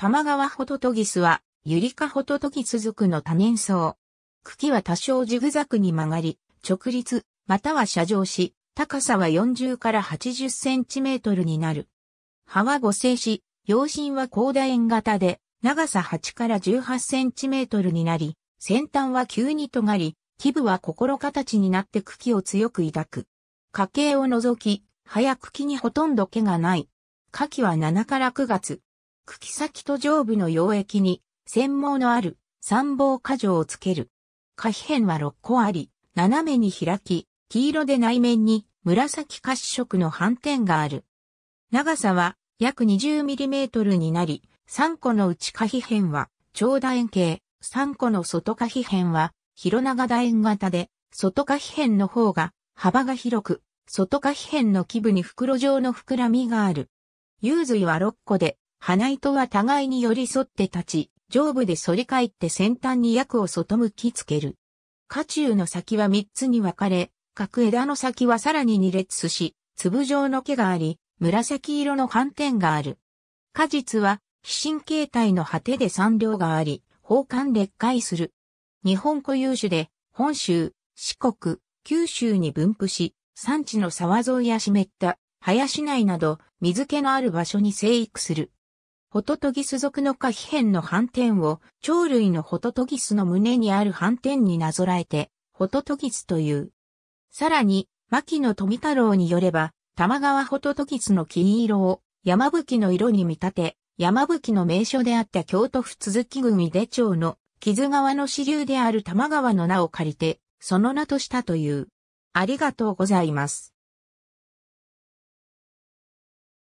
玉川ホトトギスは、ユリカホトトギス属の多年草。茎は多少ジグザクに曲がり、直立、または斜上し、高さは40から80センチメートルになる。葉は五星し、葉身は高楕円型で、長さ8から18センチメートルになり、先端は急に尖り、基部は心形になって茎を強く抱く。花茎を除き、葉や茎にほとんど毛がない。夏季は7から9月、茎先と上部の溶液に、繊毛のある三謀過状をつける。下皮片は6個あり、斜めに開き、黄色で内面に紫褐色の斑点がある。長さは約2 0トルになり、3個の内下皮片は長楕円形、3個の外下皮片は広長楕円型で、外下皮片の方が幅が広く、外下皮片の基部に袋状の膨らみがある。幽髄は6個で、花糸は互いに寄り添って立ち、上部で反り返って先端に薬を外向きつける。花中の先は三つに分かれ、各枝の先はさらに二列し、粒状の毛があり、紫色の斑点がある。果実は、非神形態の果てで産量があり、放管裂化する。日本固有種で、本州、四国、九州に分布し、産地の沢沿いや湿った、林内など、水気のある場所に生育する。ホトトギス属の可否変の斑点を、鳥類のホトトギスの胸にある斑点になぞらえて、ホトトギスという。さらに、牧野富太郎によれば、玉川ホトトギスの金色を山吹の色に見立て、山吹の名所であった京都府続き郡出町の木津川の支流である玉川の名を借りて、その名としたという。ありがとうございます。